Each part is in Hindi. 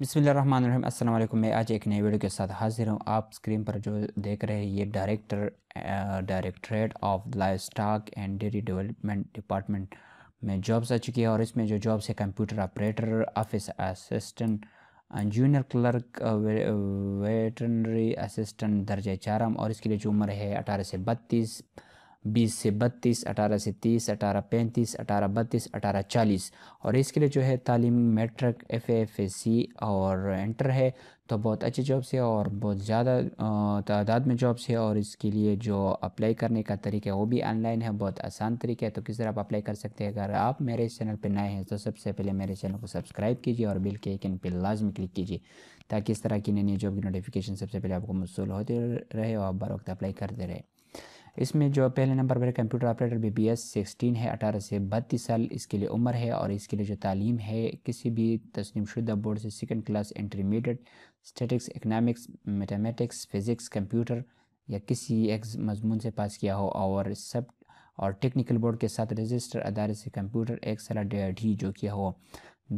बिसमीम अल्लाम मैं आज एक नए वीडियो के साथ हाजिर हूँ आप स्क्रीन पर जो देख रहे हैं ये director directorate of livestock and dairy development department में जॉब्स आ चुकी है और इसमें जो जॉब्स है computer operator office assistant junior clerk veterinary assistant दर्ज चारम और इसके लिए जो उम्र है अठारह से बत्तीस बीस से बत्तीस अठारह से तीस अठारह पैंतीस अठारह बत्तीस अठारह चालीस और इसके लिए जो है तालीम मेट्रिक एफ एफ सी और एंटर है तो बहुत अच्छी जॉब्स है और बहुत ज़्यादा तादाद में जॉब्स है और इसके लिए जो अप्लाई करने का तरीका है वो भी ऑनलाइन है बहुत आसान तरीका है तो किस तरह आप अप्लाई कर सकते हैं अगर आप मेरे चैनल पर नए हैं तो सबसे पहले मेरे चैनल को सब्सक्राइब कीजिए और बिल के आइकन पर लाजमी क्लिक कीजिए ताकि इस तरह की नई नई जॉब की नोटिफिकेशन सबसे पहले आपको मसूल होते रहे और आप बर वक्त अप्लाई करते रहे इसमें जो पहले नंबर पर computer operator B B S sixteen है अठारह से बत्तीस साल इसके लिए उम्र है और इसके लिए जो तालीम है किसी भी तस्लीम शुदा बोर्ड से second class intermediate statistics economics mathematics physics computer या किसी एक मजमून से पास किया हो और सब और टेक्निकल बोर्ड के साथ रजिस्टर अदारे से कंप्यूटर एक साल डी जो किया हो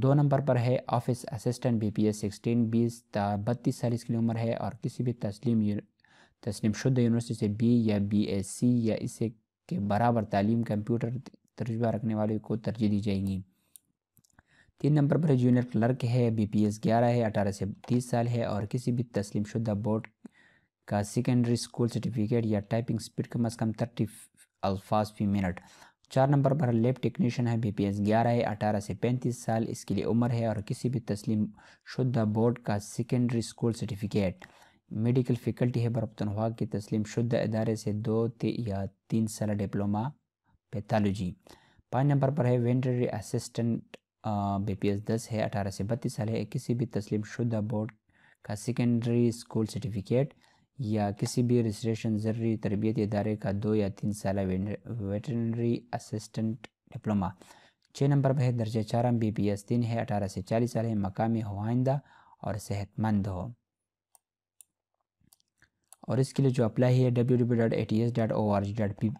दो नंबर पर है office assistant B P S sixteen बीस बत्तीस साल इसकी उम्र है और किसी भी तस्लीम तस्लीम शुद्ध यूनिवर्सिटी से बी या बी एस सी या इससे के बराबर तालीम कंप्यूटर तजुबा रखने वाले को तरजीह दी जाएंगी तीन नंबर पर जूनियर क्लर्क है बी पी एस ग्यारह है अठारह से तीस साल है और किसी भी तस्लीम शुदा बोर्ड का सेकेंडरी स्कूल सर्टिफिकेट या टाइपिंग स्पीड कम अज़ कम थर्टी अल्फाज फी मिनट चार नंबर पर लेब टेक्नीशियन है बी पी एस ग्यारह है अठारह से पैंतीस साल इसके लिए उम्र है और किसी भी तस्लीम शुदा बोर्ड का secondary school certificate medical faculty बरपतन हुआ की तस्लीम शुद्ध अदारे से दो ते या तीन साल डिप्लोमा पैथालोजी पाँच नंबर पर है वेंटरी असिस्टेंट बी पी एस दस है अठारह से बत्तीस साल है किसी भी तस्लीम शुदा बोर्ड का सेकेंडरी स्कूल सर्टिफिकेट या किसी भी रजिस्ट्रेशन ज़रूरी तरबियती इदारे का दो या तीन साल वेटनरी असिस्टेंट डिप्लोमा छः नंबर पर है दर्जा चार बी पी एस तीन है अठारह से चालीस साल है मकामी हवाइंदा और सेहतमंद हो और इसके लिए जो अप्लाई है W W dot A T S dot O R G dot P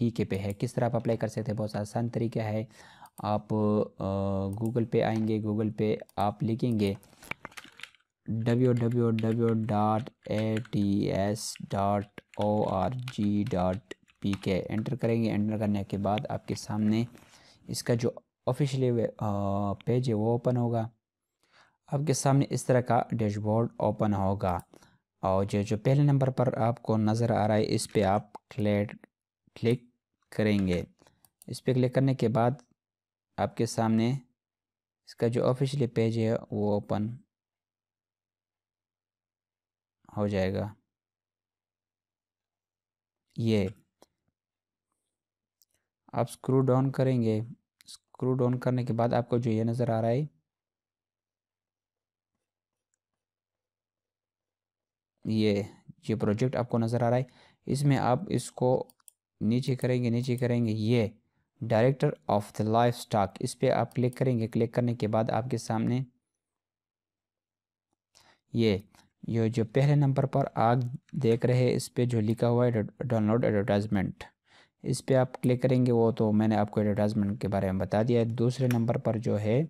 P K पे है किस तरह आप अप्लाई कर सकते हैं बहुत आसान तरीका है आप गूगल पे आएंगे गूगल पे आप लिखेंगे W W W dot A T S dot O R G dot P K enter करेंगे एंटर करने के बाद आपके सामने इसका जो ऑफिशियली पेज है वो ओपन होगा आपके सामने इस तरह का डैशबोर्ड ओपन होगा और जो जो पहले नंबर पर आपको नज़र आ रहा है इस पर आप क्लेट क्लिक करेंगे इस पर क्लिक करने के बाद आपके सामने इसका जो ऑफिशियली पेज है वो ओपन हो जाएगा ये आप स्क्रू डाउन करेंगे स्क्रू डाउन करने के बाद आपको जो ये नज़र आ रहा है ये ये प्रोजेक्ट आपको नज़र आ रहा है इसमें आप इसको नीचे करेंगे नीचे करेंगे ये director of the livestock इस पर आप क्लिक करेंगे क्लिक करने के बाद आपके सामने ये ये जो पहले नंबर पर आप देख रहे हैं इस पर जो लिखा हुआ है डाउनलोड एडवर्टाइजमेंट इस पर आप क्लिक करेंगे वो तो मैंने आपको एडवर्टाइजमेंट के बारे में बता दिया है दूसरे नंबर पर जो है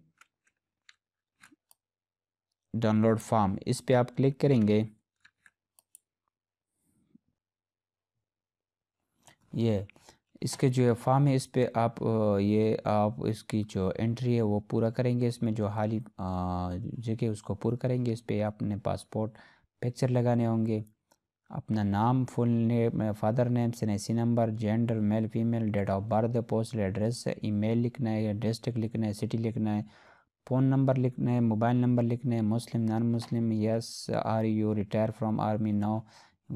डाउनलोड फॉर्म इस पर आप क्लिक करेंगे ये इसके जो है फॉर्म है इस पर आप ये आप इसकी जो एंट्री है वो पूरा करेंगे इसमें जो हाल ही जगह उसको पूरा करेंगे इस पर अपने पासपोर्ट पिक्चर लगाने होंगे अपना नाम full name father name C number gender male female date of birth post address email लिखना है डिस्ट्रिक्ट लिखना है सिटी लिखना है फ़ोन नंबर लिखना है मोबाइल नंबर लिखना है Muslim non Muslim yes are you retire from army no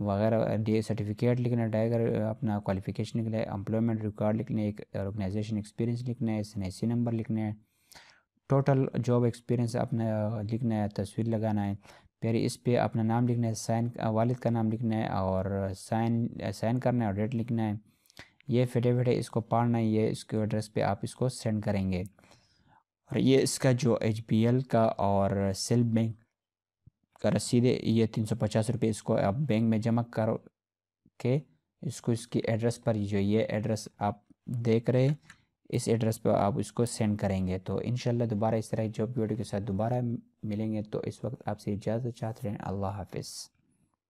वगैरह डी सर्टिफिकेट लिखना है टाइगर अपना क्वालिफिकेशन लिखना है एम्प्लॉयमेंट रिकॉर्ड लिखना है एक ऑर्गेनाइजेशन एक्सपीरियंस लिखना है एस एन नंबर लिखना है टोटल जॉब एक्सपीरियंस अपना लिखना है तस्वीर लगाना है फिर इस पे अपना नाम लिखना है साइन वालिद का नाम लिखना है और साइन साइन करना है और डेट लिखना है ये फेटे फेटे इसको पढ़ना है ये इसके एड्रेस पे आप इसको सेंड करेंगे और ये इसका जो एच का और सेल बैंक कर सीधे ये तीन सौ पचास रुपये इसको आप बैंक में जमा करो के इसको इसकी एड्रेस पर जो ये एड्रेस आप देख रहे हैं इस एड्रेस पर आप इसको सेंड करेंगे तो इन दोबारा इस तरह जॉब वीडियो के साथ दोबारा मिलेंगे तो इस वक्त आपसे इजाज़त चाहते हैं अल्लाह हाफिज़